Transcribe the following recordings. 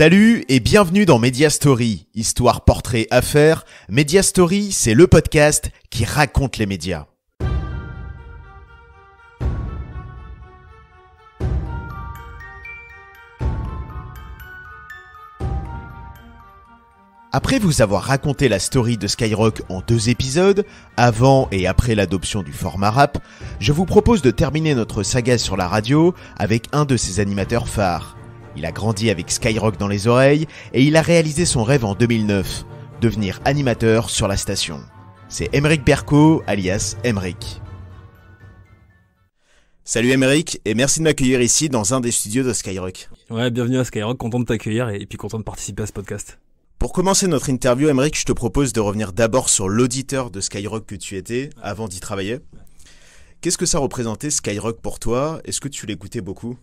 Salut et bienvenue dans Media Story, histoire, portrait, affaire. Media Story, c'est le podcast qui raconte les médias. Après vous avoir raconté la story de Skyrock en deux épisodes, avant et après l'adoption du format rap, je vous propose de terminer notre saga sur la radio avec un de ses animateurs phares. Il a grandi avec Skyrock dans les oreilles et il a réalisé son rêve en 2009, devenir animateur sur la station. C'est Emeric Berco, alias Emeric. Salut Emeric et merci de m'accueillir ici dans un des studios de Skyrock. Ouais, bienvenue à Skyrock, content de t'accueillir et puis content de participer à ce podcast. Pour commencer notre interview, Emeric, je te propose de revenir d'abord sur l'auditeur de Skyrock que tu étais avant d'y travailler. Qu'est-ce que ça représentait Skyrock pour toi Est-ce que tu l'écoutais beaucoup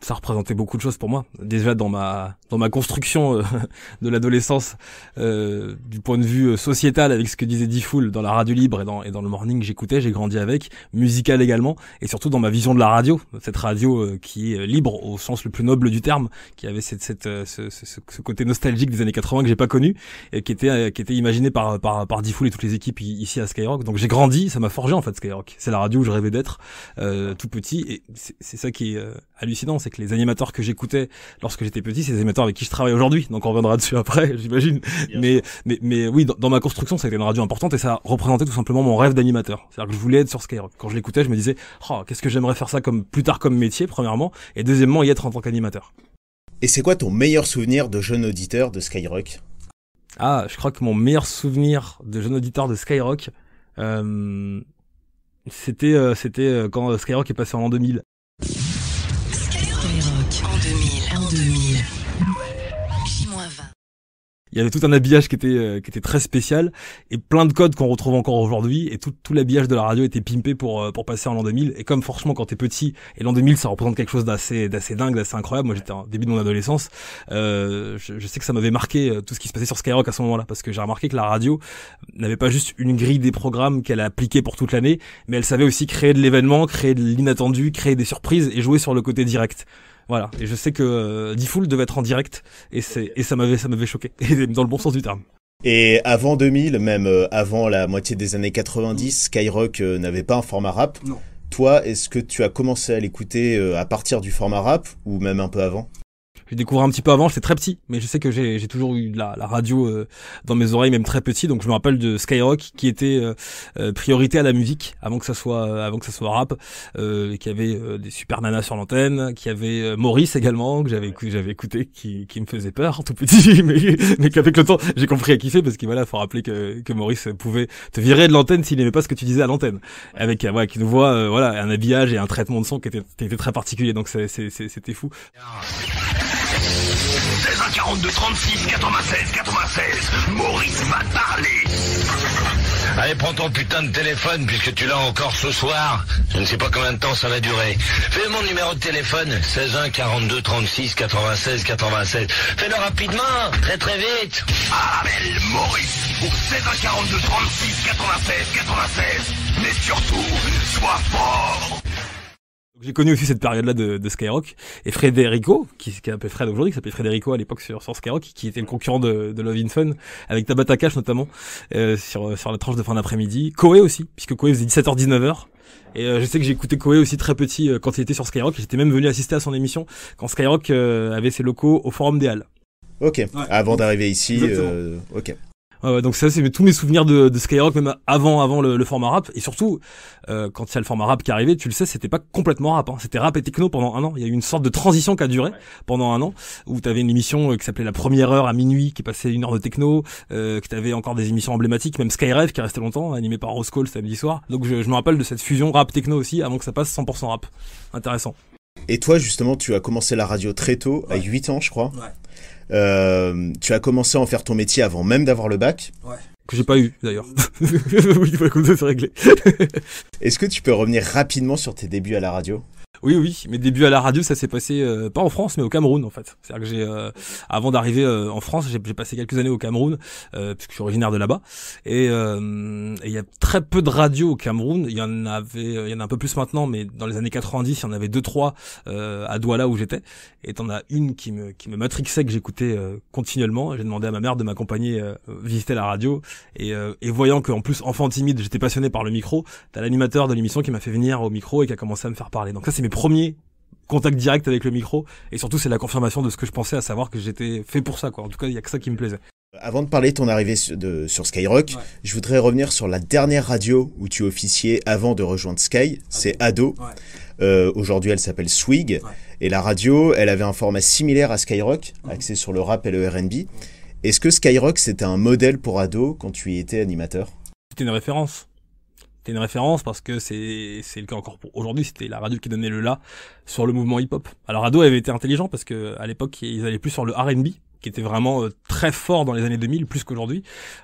ça représentait beaucoup de choses pour moi. Déjà dans ma dans ma construction euh, de l'adolescence, euh, du point de vue euh, sociétal, avec ce que disait Diffoul dans la radio libre et dans et dans le morning, j'écoutais, j'ai grandi avec, musical également, et surtout dans ma vision de la radio, cette radio euh, qui est libre au sens le plus noble du terme, qui avait cette, cette ce, ce, ce, côté nostalgique des années 80 que j'ai pas connu, et qui était qui était imaginé par par par Diffoul et toutes les équipes ici à Skyrock. Donc j'ai grandi, ça m'a forgé en fait Skyrock. C'est la radio où je rêvais d'être tout petit, et c'est ça qui est hallucinant c'est que les animateurs que j'écoutais lorsque j'étais petit, c'est les animateurs avec qui je travaille aujourd'hui. Donc on reviendra dessus après, j'imagine. Mais, mais, oui, dans, ma construction, ça a été une radio importante et ça représentait tout simplement mon rêve d'animateur. C'est-à-dire que je voulais être sur Skyrock. Quand je l'écoutais, je me disais, oh, qu'est-ce que j'aimerais faire ça comme plus tard comme métier, premièrement, et deuxièmement, y être en tant qu'animateur. Et c'est quoi ton meilleur souvenir de jeune auditeur de Skyrock Ah, je crois que mon meilleur souvenir de jeune auditeur de Skyrock, euh, c'était euh, c'était euh, quand Skyrock est passé en 2000. il y avait tout un habillage qui était euh, qui était très spécial et plein de codes qu'on retrouve encore aujourd'hui et tout, tout l'habillage de la radio était pimpé pour euh, pour passer en l'an 2000 et comme franchement quand t'es petit et l'an 2000 ça représente quelque chose d'assez d'assez dingue d'assez incroyable moi j'étais en début de mon adolescence euh, je, sais que ça m'avait marqué tout ce qui se passait sur Skyrock à ce moment-là parce que j'ai remarqué que la radio n'avait pas juste une grille des programmes qu'elle a appliqué pour toute l'année mais elle savait aussi créer de l'événement créer de l'inattendu créer des surprises et jouer sur le côté direct voilà. Et je sais que euh, Diffoul devait être en direct et c'est et ça m'avait ça m'avait choqué dans le bon sens du terme. Et avant 2000, même euh, avant la moitié des années 90, Skyrock euh, n'avait pas un format rap. Non. Toi, est-ce que tu as commencé à l'écouter à partir du format rap ou même un peu avant j'ai découvert un petit peu avant, j'étais très petit, mais je sais que j'ai, j'ai toujours eu de la, la radio euh, dans mes oreilles, même très petit. Donc je me rappelle de Skyrock qui était euh, euh, priorité à la musique avant que ça soit avant que ça soit rap, et qui avait des super nanas sur l'antenne, qui avait Maurice également que j'avais que j'avais écouté, qui, qui me faisait peur tout petit, mais mais qu'avec le temps j'ai compris à kiffer parce qu'il voilà, faut rappeler que que Maurice pouvait te virer de l'antenne s'il n'aimait pas ce que tu disais à l'antenne, avec ouais, qui nous voit voilà un habillage et un traitement de son qui était, était très particulier, donc c'est, c'était fou. Ah. 16 1 42 36 96 96. Maurice va parler. Allez, prends ton putain de téléphone puisque tu l'as encore ce soir. Je ne sais pas combien de temps ça va durer. Fais mon numéro de téléphone 16 1 42 36 96 96. Fais-le rapidement, très très vite. Appelle Maurice 16 42 36 96 96. Mais surtout, sois fort. J'ai connu aussi cette période-là de, Skyrock. Et Frederico, qui, qui peu Fred aujourd'hui, qui s'appelait Frederico à l'époque sur, Skyrock, qui était le concurrent de, de Love in Fun, avec Tabata Cash notamment, euh, sur, sur la tranche de fin d'après-midi. Koé aussi, puisque Koé faisait 17h-19h. Et euh, je sais que j'ai écouté Koé aussi très petit euh, quand il était sur Skyrock. J'étais même venu assister à son émission quand Skyrock avait ses locaux au Forum des Halles. Ok, avant d'arriver ici. ok. Euh, donc ça, c'est tous mes souvenirs de, Skyrock, même avant, avant le, format rap. Et surtout, euh, quand il y a le format rap qui est arrivé, tu le sais, c'était pas complètement rap. Hein. C'était rap et techno pendant un an. Il y a eu une sorte de transition qui a duré pendant un an, où tu avais une émission euh, qui s'appelait La Première Heure à minuit, qui passait une heure de techno, que tu avais encore des émissions emblématiques, même Skyrave qui restait longtemps, animé par Rose Cole samedi soir. Donc je, me rappelle de cette fusion rap-techno aussi, avant que ça passe 100% rap. Intéressant. Et toi, justement, tu as commencé la radio très tôt, à 8 ans, je crois. Euh, tu as commencé à en faire ton métier avant même d'avoir le bac. Ouais. Que j'ai pas eu d'ailleurs. oui, Est-ce que tu peux revenir rapidement sur tes débuts à la radio oui, oui, mes débuts à la radio, ça s'est passé euh, pas en France, mais au Cameroun en fait. cest à que j'ai, euh, avant d'arriver euh, en France, j'ai, passé quelques années au Cameroun, puisque je suis originaire de là-bas. Et il y a très peu de radios au Cameroun. Il y en avait, il y en a un peu plus maintenant, mais dans les années 90, il y en avait deux trois à Douala où j'étais. Et t'en as une qui me qui me matrixait que j'écoutais continuellement. J'ai demandé à ma mère de m'accompagner visiter la radio. Et, et voyant qu'en plus enfant timide, j'étais passionné par le micro, t'as l'animateur de l'émission qui m'a fait venir au micro et qui a commencé à me faire parler. Donc ça Premier premiers contact direct avec le micro. Et surtout, c'est la confirmation de ce que je pensais, à savoir que j'étais fait pour ça. Quoi. En tout cas, il y a que ça qui me plaisait. Avant de parler de ton arrivée sur, Skyrock, je voudrais revenir sur la dernière radio où tu officiais avant de rejoindre Sky. C'est Ado. Euh, aujourd'hui, elle s'appelle Swig. Et la radio, elle avait un format similaire à Skyrock, mhm. axé sur le rap et le RB. Est-ce que Skyrock, c'était un modèle pour Ado quand tu y étais animateur C'était une référence c'était une référence parce que c'est c'est le cas encore aujourd'hui c'était la radio qui donnait le la » sur le mouvement hip hop alors Ado avait été intelligent parce que à l'époque ils allaient plus sur le R&B qui était vraiment euh, très fort dans les années 2000, plus qu'aujourd'hui.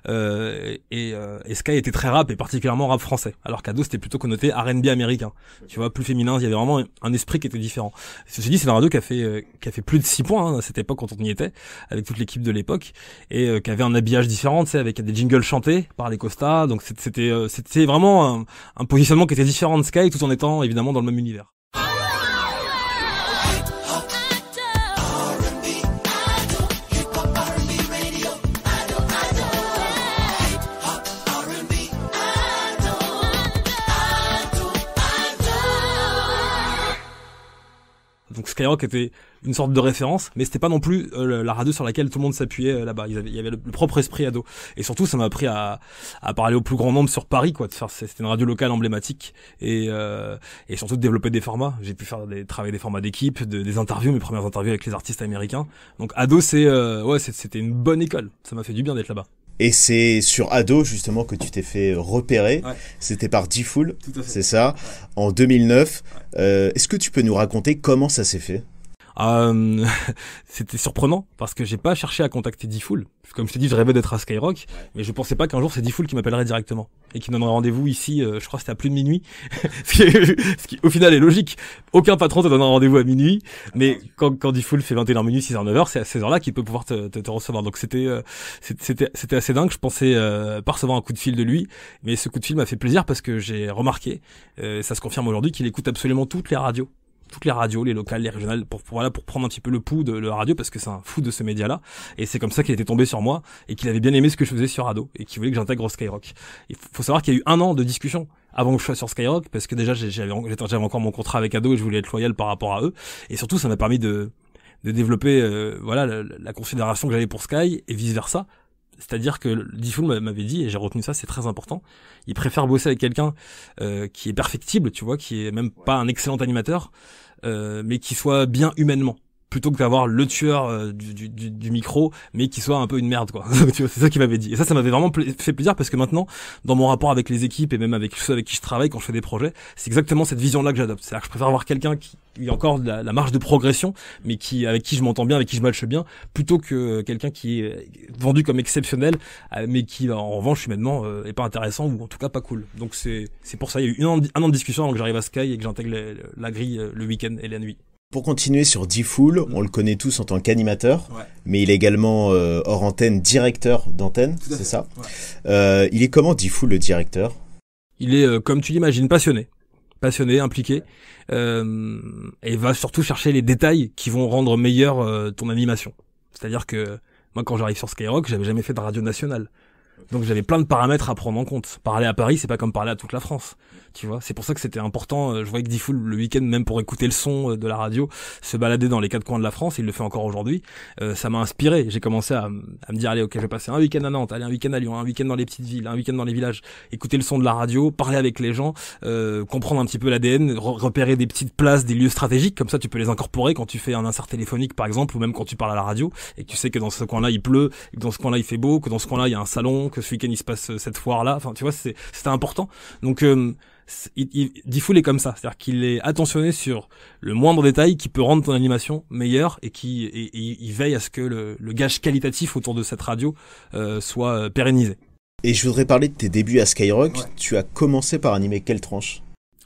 Euh, et, euh, Sky était très rap, et particulièrement rap français. Alors qu'Ado, c'était plutôt connoté R&B américain. Tu vois, plus féminin, il y avait vraiment un, esprit qui était différent. Ceci dit, c'est un radio qui a fait, euh, qui a fait plus de 6 points hein, à cette époque, quand on y était, avec toute l'équipe de l'époque, et euh, qui avait un habillage différent, tu sais, avec des jingles chantés par les costas Donc c'était c'était vraiment un, un positionnement qui était différent de Sky, tout en étant évidemment dans le même univers. qui était une sorte de référence, mais c'était pas non plus euh, la radio sur laquelle tout le monde s'appuyait euh, là-bas. Il y avait le, propre esprit ado. Et surtout, ça m'a appris à, parler au plus grand nombre sur Paris, quoi. De faire, c'était une radio locale emblématique et, euh, et surtout de développer des formats. J'ai pu faire des, travailler des formats d'équipe, des interviews, mes premières interviews avec les artistes américains. Donc ado, c'est ouais, c'était une bonne école. Ça m'a fait du bien d'être là-bas. Et c'est sur Ado justement que tu t'es fait repérer. C'était par d c'est ça, en 2009. Euh, est-ce que tu peux nous raconter comment ça s'est fait euh, c'était surprenant parce que j'ai pas cherché à contacter Diffoul. Comme je t'ai dit, je rêvais d'être à Skyrock, mais je pensais pas qu'un jour c'est Diffoul qui m'appellerait directement et qui me donnerait rendez-vous ici. Euh, je crois que c'était à plus de minuit, ce, qui au final est logique. Aucun patron te donne rendez-vous à minuit, mais ah quand, quand Diffoul fait 21h minuit, 6h 9h, c'est à ces heures-là qu'il peut pouvoir te, te, recevoir. Donc c'était euh, c'était c'était assez dingue. Je pensais euh, pas recevoir un coup de fil de lui, mais ce coup de fil m'a fait plaisir parce que j'ai remarqué, ça se confirme aujourd'hui, qu'il écoute absolument toutes les radios toutes les radios, les locales, les régionales, pour, voilà, pour prendre un petit peu le pouls de la radio, parce que c'est un fou de ce média-là. Et c'est comme ça qu'il était tombé sur moi, et qu'il avait bien aimé ce que je faisais sur Ado, et qu'il voulait que j'intègre Skyrock. Il faut savoir qu'il y a eu un an de discussion avant que je sois sur Skyrock, parce que déjà j'avais encore mon contrat avec Ado et je voulais être loyal par rapport à eux. Et surtout, ça m'a permis de, de développer euh, voilà la, la, considération que j'avais pour Sky et vice versa c'est-à-dire que Diffoul m'avait dit, et j'ai retenu ça, c'est très important, il préfère bosser avec quelqu'un euh, qui est perfectible, tu vois, qui est même pas un excellent animateur, euh, mais qui soit bien humainement plutôt que d'avoir le tueur euh, du, du, du, du, micro, mais qui soit un peu une merde, quoi. c'est ça qu'il m'avait dit. Et ça, ça m'avait vraiment fait plaisir parce que maintenant, dans mon rapport avec les équipes et même avec ceux avec qui je travaille quand je fais des projets, c'est exactement cette vision-là que j'adopte. C'est-à-dire que je préfère avoir quelqu'un qui a encore de la, marge de progression, mais qui avec qui je m'entends bien, avec qui je mâche bien, plutôt que quelqu'un qui est vendu comme exceptionnel, euh, mais qui en revanche humainement euh, est pas intéressant ou en tout cas pas cool. Donc c'est c'est pour ça il y a eu un an, un an de discussion avant que j'arrive à Sky et que j'intègre la grille le week-end et la nuit. Pour continuer sur D-Fool, on le connaît tous en tant qu'animateur, mais il est également euh, hors antenne directeur d'antenne, c'est ça euh, Il est comment D-Fool le directeur Il est, euh, comme tu l'imagines, passionné. Passionné, impliqué, et va surtout chercher les détails qui vont rendre meilleure ton animation. C'est-à-dire que moi, quand j'arrive sur Skyrock, j'avais jamais fait de radio nationale. Donc j'avais plein de paramètres à prendre en compte. Parler à Paris, c'est pas comme parler à toute la France. Tu vois, c'est pour ça que c'était important. Euh, je voyais que Diffoul le week-end, même pour écouter le son euh, de la radio, se balader dans les quatre coins de la France. Il le fait encore aujourd'hui. Euh, ça m'a inspiré. J'ai commencé à, à, me dire allez, ok, je vais passer un week-end à Nantes, aller un week-end à Lyon, un week-end dans les petites villes, un week-end dans les villages. Écouter le son de la radio, parler avec les gens, comprendre un petit peu l'ADN, repérer des petites places, des lieux stratégiques. Comme ça, tu peux les incorporer quand tu fais un insert téléphonique, par exemple, ou même quand tu parles à la radio et que tu sais que dans ce coin-là il pleut, que dans ce coin-là il fait beau, que dans ce coin-là il y a un salon que ce week-end il se passe euh, cette foire-là. Enfin, tu vois, c'est, c'était important. Donc, euh, il, il, Diffoul est comme ça, c'est-à-dire qu'il est attentionné sur le moindre détail qui peut rendre ton animation meilleure et qui il veille à ce que le, gage qualitatif autour de cette radio euh, soit pérennisé. Et je voudrais parler de tes débuts à Skyrock. Tu as commencé par animer quelle tranche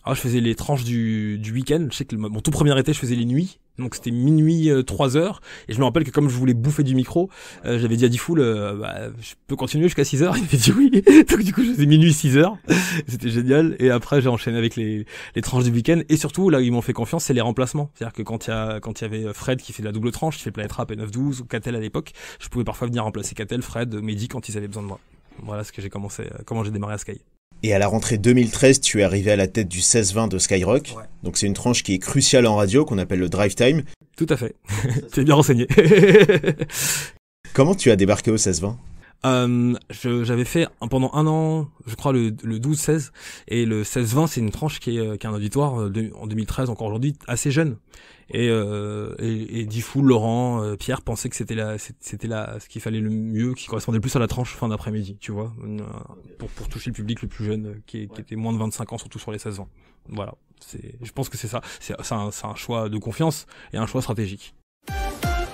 ah, je faisais les tranches du, du week-end. Je sais que mon tout premier été, je faisais les nuits. Donc c'était minuit 3 euh, heures et je me rappelle que comme je voulais bouffer du micro, euh, j'avais dit à Difool euh, bah, je peux continuer jusqu'à 6 heures, il m'a dit oui. Donc du coup, je faisais minuit 6 heures. c'était génial et après j'ai enchaîné avec les, les tranches du week-end et surtout là où ils m'ont fait confiance, c'est les remplacements. C'est-à-dire que quand il y a quand il y avait Fred qui fait la double tranche, qui fait Planète Rap et 912 ou Catel à l'époque, je pouvais parfois venir remplacer Catel, Fred, Mehdi quand ils avaient besoin de moi. Voilà ce que j'ai commencé comment j'ai démarré à Sky. Et à la rentrée 2013, tu es arrivé à la tête du 16-20 de Skyrock. Donc c'est une tranche qui est cruciale en radio, qu'on appelle le drive time. Tout à fait. T'es bien renseigné. Comment tu as débarqué au 16-20 euh, J'avais fait pendant un an, je crois le, le 12-16 et le 16-20, c'est une tranche qui est, euh, qui a un auditoire euh, en 2013 encore aujourd'hui assez jeune. Et, euh, et, et Laurent, euh, Pierre pensaient que c'était la, c'était là ce qu'il fallait le mieux, qui correspondait plus à la tranche fin d'après-midi, tu vois, pour pour toucher le public le plus jeune, qui, qui était moins de 25 ans, surtout sur les 16 ans. Voilà, c'est, je pense que c'est ça, c'est un, un choix de confiance et un choix stratégique.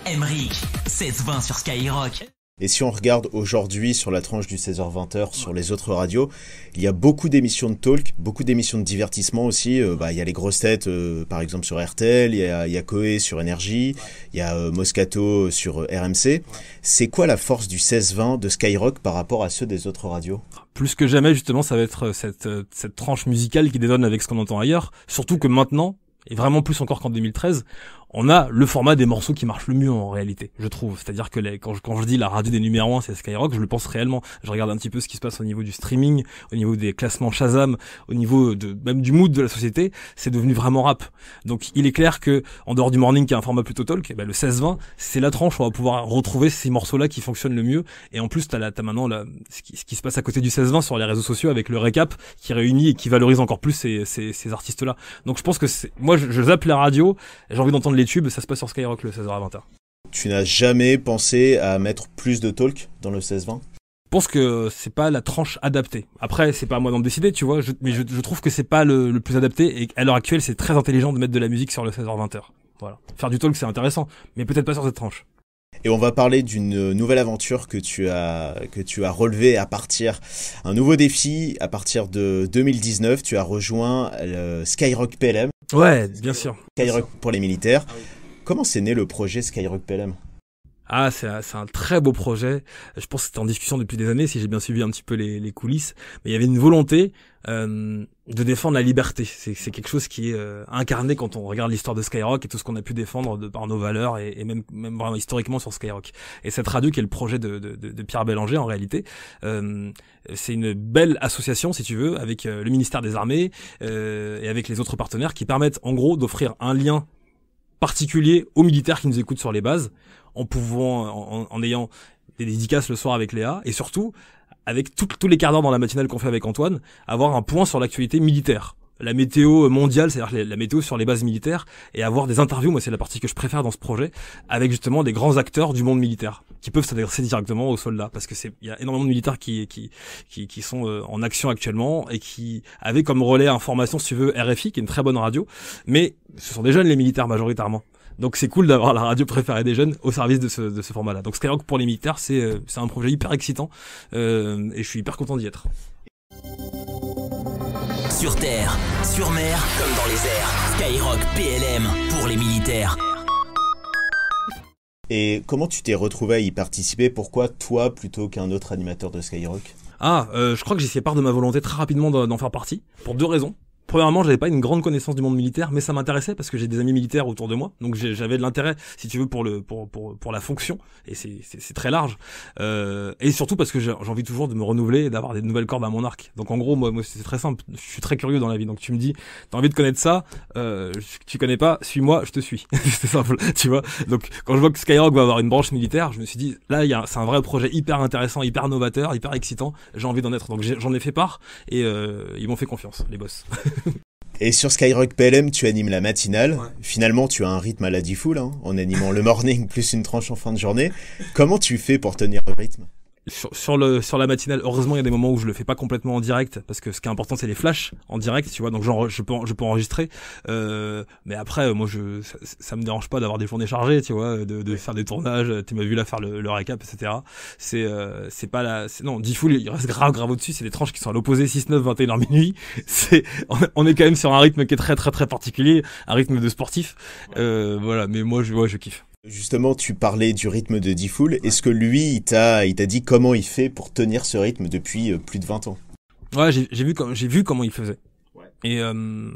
Emrick 16-20 sur Skyrock. Et si on regarde aujourd'hui sur la tranche du 16 h 20 sur les autres radios, il y a beaucoup d'émissions de talk, beaucoup d'émissions de divertissement aussi. Euh, bah, il y a les grosses têtes, euh, par exemple sur RTL, il y a, il Coé sur Énergie, il y a euh, Moscato sur RMC. C'est quoi la force du 16-20 de Skyrock par rapport à ceux des autres radios plus que jamais, justement, ça va être cette, cette tranche musicale qui détonne avec ce qu'on entend ailleurs. Surtout que maintenant, et vraiment plus encore qu'en 2013, on a le format des morceaux qui marche le mieux en réalité, je trouve. C'est-à-dire que les, quand, je, dis la radio des numéros 1, c'est Skyrock, je le pense réellement. Je regarde un petit peu ce qui se passe au niveau du streaming, au niveau des classements Shazam, au niveau de même du mood de la société, c'est devenu vraiment rap. Donc il est clair que en dehors du morning qui est un format plutôt talk, eh ben, le 16-20, c'est la tranche où on va pouvoir retrouver ces morceaux-là qui fonctionnent le mieux. Et en plus, t'as, la, t'as maintenant la, ce, qui, se passe à côté du 16-20 sur les réseaux sociaux avec le récap qui réunit et qui valorise encore plus ces, ces, artistes-là. Donc je pense que c'est, moi, je, zappe la radio, j'ai envie d'entendre ça se passe sur Skyrock le 16h20. Tu n'as jamais pensé à mettre plus de talk dans le 16-20 je pense que c'est pas la tranche adaptée. Après, c'est pas à moi d'en décider, tu vois, mais je, trouve que c'est pas le, plus adapté et à l'heure actuelle, c'est très intelligent de mettre de la musique sur le 16 h 20 Voilà. Faire du talk, c'est intéressant, mais peut-être pas sur cette tranche. Et on va parler d'une nouvelle aventure que tu as, que tu as relevée à partir, un nouveau défi à partir de 2019. Tu as rejoint le Skyrock PLM. Ouais, bien sûr. Skyrock pour les militaires. Ah Comment s'est né le projet Skyrock PLM ah, c'est un très beau projet. Je pense que c'était en discussion depuis des années, si j'ai bien suivi un petit peu les, coulisses. Mais il y avait une volonté euh, de défendre la liberté. C'est quelque chose qui est euh, incarné quand on regarde l'histoire de Skyrock et tout ce qu'on a pu défendre de, par nos valeurs et, même, même vraiment historiquement sur Skyrock. Et cette radio qui est le projet de, Pierre Bélanger en réalité, euh, c'est une belle association si tu veux avec le ministère des Armées et avec les autres partenaires qui permettent en gros d'offrir un lien particulier aux militaires qui nous écoutent sur les bases, en pouvant, en, ayant des dédicaces le soir avec Léa, et surtout, avec tous les quarts d'heure dans la matinale qu'on fait avec Antoine, avoir un point sur l'actualité militaire la météo mondiale, c'est-à-dire la météo sur les bases militaires, et avoir des interviews, moi c'est la partie que je préfère dans ce projet, avec justement des grands acteurs du monde militaire qui peuvent s'adresser directement aux soldats parce que c'est il y a énormément de militaires qui qui qui, qui sont euh, en action actuellement et qui avaient comme relais information si tu veux RFI qui est une très bonne radio, mais ce sont des jeunes les militaires majoritairement. Donc c'est cool d'avoir la radio préférée des jeunes au service de ce, de ce format-là. Donc Skyrock pour les militaires, c'est euh, c'est un projet hyper excitant euh, et je suis hyper content d'y être. Sur terre, sur mer, comme dans les airs, Skyrock PLM pour les militaires. Et comment tu t'es retrouvé à y participer Pourquoi toi plutôt qu'un autre animateur de Skyrock ah, euh, je crois que j'ai fait part de ma volonté très rapidement d'en faire partie, pour deux raisons premièrement, j'avais pas une grande connaissance du monde militaire, mais ça m'intéressait parce que j'ai des amis militaires autour de moi, donc j'avais de l'intérêt, si tu veux, pour le pour pour, pour la fonction, et c'est très large. Euh, et surtout parce que j'ai envie toujours de me renouveler d'avoir des nouvelles cordes à mon arc. Donc en gros, moi, moi c'est très simple. Je suis très curieux dans la vie, donc tu me dis, t'as envie de connaître ça, euh, tu connais pas, suis-moi, je te suis. c'est simple, tu vois. Donc quand je vois que Skyrock va avoir une branche militaire, je me suis dit, là, c'est un vrai projet hyper intéressant, hyper novateur, hyper excitant. J'ai envie d'en être, donc j'en ai, fait part et euh, ils m'ont fait confiance, les boss. Et sur Skyrock PLM, tu animes la matinale. Finalement, tu as un rythme à la Diffoul, hein, en animant le morning plus une tranche en fin de journée. Comment tu fais pour tenir le rythme sur, le sur la matinale heureusement il y a des moments où je le fais pas complètement en direct parce que ce qui est important c'est les flashs en direct tu vois donc genre je peux je peux enregistrer euh, mais après moi je ça, ça me dérange pas d'avoir des journées chargées tu vois de, de faire des tournages tu m'as vu là faire le, le récap etc c'est euh, c'est pas la non Diffoul il reste grave grave au dessus c'est des tranches qui sont à l'opposé 6 9 21 h minuit c'est on, est quand même sur un rythme qui est très très très particulier un rythme de sportif euh, voilà mais moi je je kiffe Justement, tu parlais du rythme de Diffoul. Est-ce que lui, il t'a, il t'a dit comment il fait pour tenir ce rythme depuis euh, plus de 20 ans Ouais, j'ai, vu, j'ai vu comment il faisait. Et euh,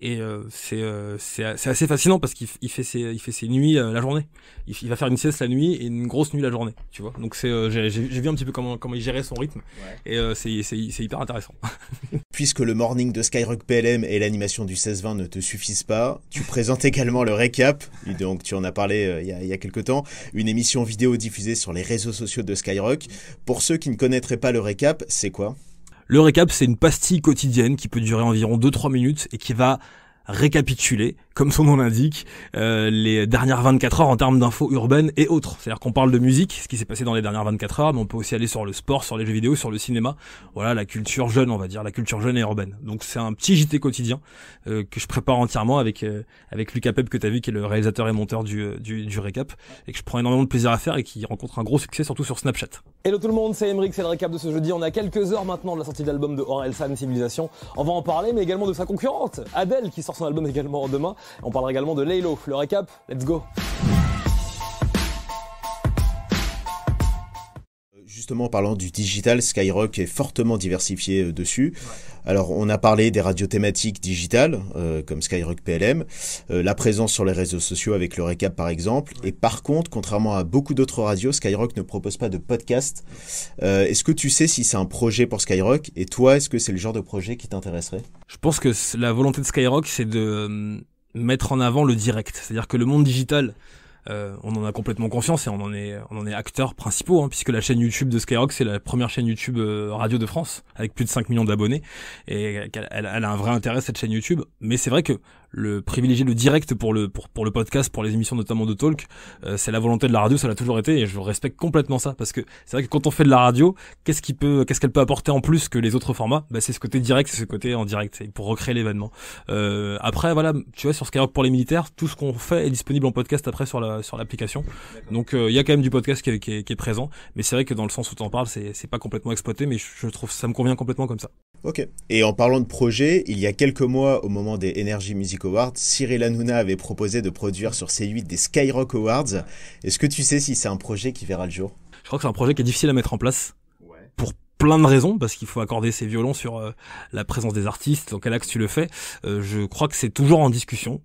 et euh, c'est euh, c'est assez fascinant parce qu'il fait ses il fait ses nuits euh, la journée il, va faire une sieste la nuit et une grosse nuit la journée tu vois donc c'est j'ai vu un petit peu comment comment il gérait son rythme et c'est c'est hyper intéressant puisque le morning de Skyrock PLM et l'animation du 16-20 ne te suffisent pas tu présentes également le récap donc tu en as parlé il y a il y a quelque temps une émission vidéo diffusée sur les réseaux sociaux de Skyrock pour ceux qui ne connaîtraient pas le récap c'est quoi le récap, c'est une pastille quotidienne qui peut durer environ 2-3 minutes et qui va récapituler, comme son nom l'indique, euh, les dernières 24 heures en termes d'infos urbaines et autres. C'est-à-dire qu'on parle de musique, ce qui s'est passé dans les dernières 24 heures, mais on peut aussi aller sur le sport, sur les jeux vidéo, sur le cinéma. Voilà, la culture jeune, on va dire, la culture jeune et urbaine. Donc c'est un petit JT quotidien euh, que je prépare entièrement avec euh, avec Lucas Pep que t'as vu, qui est le réalisateur et monteur du, du, du récap, et que je prends énormément de plaisir à faire et qui rencontre un gros succès, surtout sur Snapchat. Hello tout le monde, c'est Emeric, c'est le récap de ce jeudi. On a quelques heures maintenant de la sortie de l'album de Orelsan, San, Civilisation. On va en parler, mais également de sa concurrente, Adèle, qui sort son album également demain. On parlera également de Laylo. Le récap, let's go! Justement, en parlant du digital, Skyrock est fortement diversifié euh, dessus. Alors, on a parlé des radios thématiques digitales, euh, comme Skyrock PLM, euh, la présence sur les réseaux sociaux avec le récap, par exemple. Et par contre, contrairement à beaucoup d'autres radios, Skyrock ne propose pas de podcast. est-ce que tu sais si c'est un projet pour Skyrock Et toi, est-ce que c'est le genre de projet qui t'intéresserait Je pense que la volonté de Skyrock, c'est de mettre en avant le direct. C'est-à-dire que le monde digital euh, on en a complètement confiance et on en est, on en est acteurs principaux, hein, puisque la chaîne YouTube de Skyrock, c'est la première chaîne YouTube euh, radio de France, avec plus de 5 millions d'abonnés, et elle, elle, a un vrai intérêt cette chaîne YouTube, mais c'est vrai que le privilégier le direct pour le pour, pour le podcast, pour les émissions notamment de talk. Euh, c'est la volonté de la radio, ça l'a toujours été et je respecte complètement ça parce que c'est vrai que quand on fait de la radio, qu'est-ce qui peut qu'est-ce qu'elle peut apporter en plus que les autres formats bah, c'est ce côté direct, c'est ce côté en direct pour recréer l'événement. Euh, après voilà, tu vois sur Skyrock pour les militaires, tout ce qu'on fait est disponible en podcast après sur la sur l'application. Donc euh, il y a quand même du podcast qui est, qui est, présent, mais c'est vrai que dans le sens où tu en parles, c'est c'est pas complètement exploité mais je, je trouve ça me convient complètement comme ça. OK. Et en parlant de projet, il y a quelques mois au moment des énergies musicales Awards. Cyril Hanouna avait proposé de produire sur C8 des Skyrock Awards. Est-ce que tu sais si c'est un projet qui verra le jour Je crois que c'est un projet qui est difficile à mettre en place. Pour plein de raisons parce qu'il faut accorder ses violons sur euh, la présence des artistes dans quel axe tu le fais euh, je crois que c'est toujours en discussion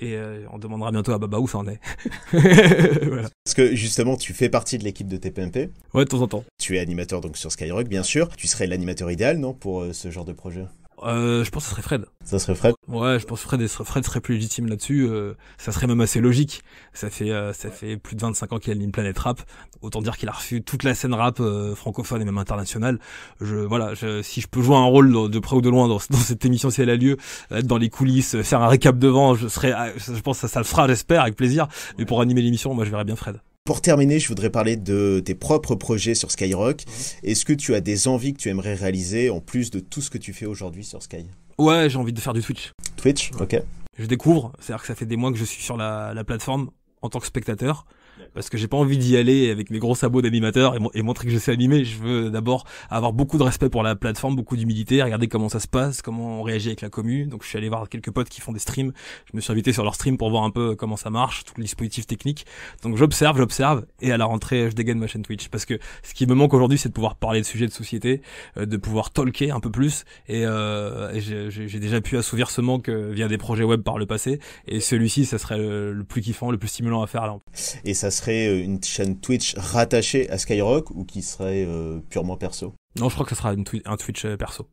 et euh, on demandera bientôt à Baba où ça en est. Parce que justement, tu fais partie de l'équipe de TPMP. Ouais, de temps en temps. Tu es animateur donc sur Skyrock, bien sûr. Tu serais l'animateur idéal, non, pour ce genre de projet euh, je pense que ce serait Fred. Ça serait Fred. Ouais, je pense que Fred, Fred serait plus légitime là-dessus. Euh, ça serait même assez logique. Ça fait euh, ça fait plus de 25 ans qu'il anime Planète Rap. Autant dire qu'il a reçu toute la scène rap euh, francophone et même internationale. Je voilà, je, si je peux jouer un rôle de, près ou de loin dans, cette émission si elle a lieu, être dans les coulisses, faire un récap devant, je serais, ah, je pense que ça, ça le fera, j'espère, avec plaisir. Mais pour animer l'émission, moi je verrais bien Fred. Pour terminer, je voudrais parler de tes propres projets sur Skyrock. Mhm. Est-ce que tu as des envies que tu aimerais réaliser en plus de tout ce que tu fais aujourd'hui sur Sky Ouais, j'ai envie de faire du Twitch. Twitch, ok. Je découvre, c'est-à-dire que ça fait des mois que je suis sur la, la plateforme en tant que spectateur parce que j'ai pas envie d'y aller avec mes gros sabots d'animateur et, montrer que je sais animer. Je veux d'abord avoir beaucoup de respect pour la plateforme, beaucoup d'humilité, regarder comment ça se passe, comment on réagit avec la commune. Donc je suis allé voir quelques potes qui font des streams. Je me suis invité sur leur stream pour voir un peu comment ça marche, tout le dispositif technique. Donc j'observe, j'observe et à la rentrée je dégaine ma chaîne Twitch parce que ce qui me manque aujourd'hui c'est de pouvoir parler de sujets de société, euh, de pouvoir talker un peu plus et, euh, j'ai déjà pu assouvir ce manque euh, via des projets web par le passé et celui-ci ça serait le, plus kiffant, le plus stimulant à faire Et ça euh, une chaîne Twitch rattachée à Skyrock ou qui serait euh, purement perso Non, je crois que ce sera un Twitch euh, perso.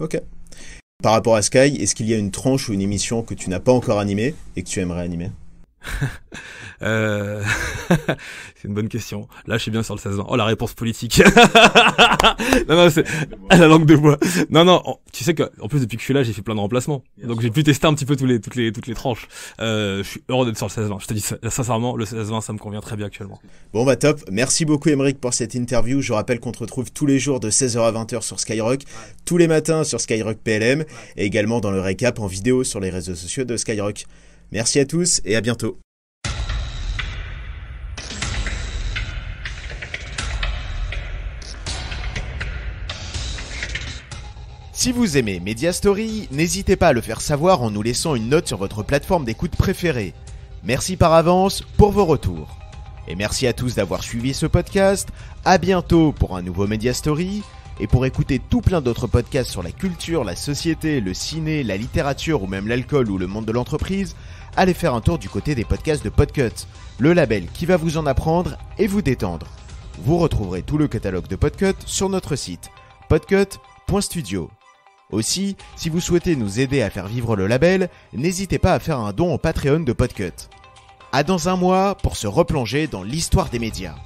Ok. Par rapport à Sky, est-ce qu'il y a une tranche ou une émission que tu n'as pas encore animée et que tu aimerais animer Euh, c'est une bonne question. Là, je suis bien sur le 16 20 Oh, la réponse politique. non, non, c'est la langue de bois. Non, non, tu sais que, en plus, depuis que je suis là, j'ai fait plein de remplacements. donc, j'ai pu tester un petit peu tous les, toutes les, toutes les tranches. Euh, je suis heureux d'être sur le 16 20. Je te dis sincèrement, le 16 20, ça me convient très bien actuellement. Bon, bah, top. Merci beaucoup, Émeric, pour cette interview. Je rappelle qu'on te retrouve tous les jours de 16h à 20h sur Skyrock, tous les matins sur Skyrock PLM et également dans le récap en vidéo sur les réseaux sociaux de Skyrock. Merci à tous et à bientôt. Si vous aimez Media Story, n'hésitez pas à le faire savoir en nous laissant une note sur votre plateforme d'écoute préférée. Merci par avance pour vos retours. Et merci à tous d'avoir suivi ce podcast. À bientôt pour un nouveau Media Story. Et pour écouter tout plein d'autres podcasts sur la culture, la société, le ciné, la littérature ou même l'alcool ou le monde de l'entreprise, allez faire un tour du côté des podcasts de Podcut, le label qui va vous en apprendre et vous détendre. Vous retrouverez tout le catalogue de Podcut sur notre site podcut.studio. Aussi, si vous souhaitez nous aider à faire vivre le label, n'hésitez pas à faire un don au Patreon de Podcut. À dans un mois pour se replonger dans l'histoire des médias.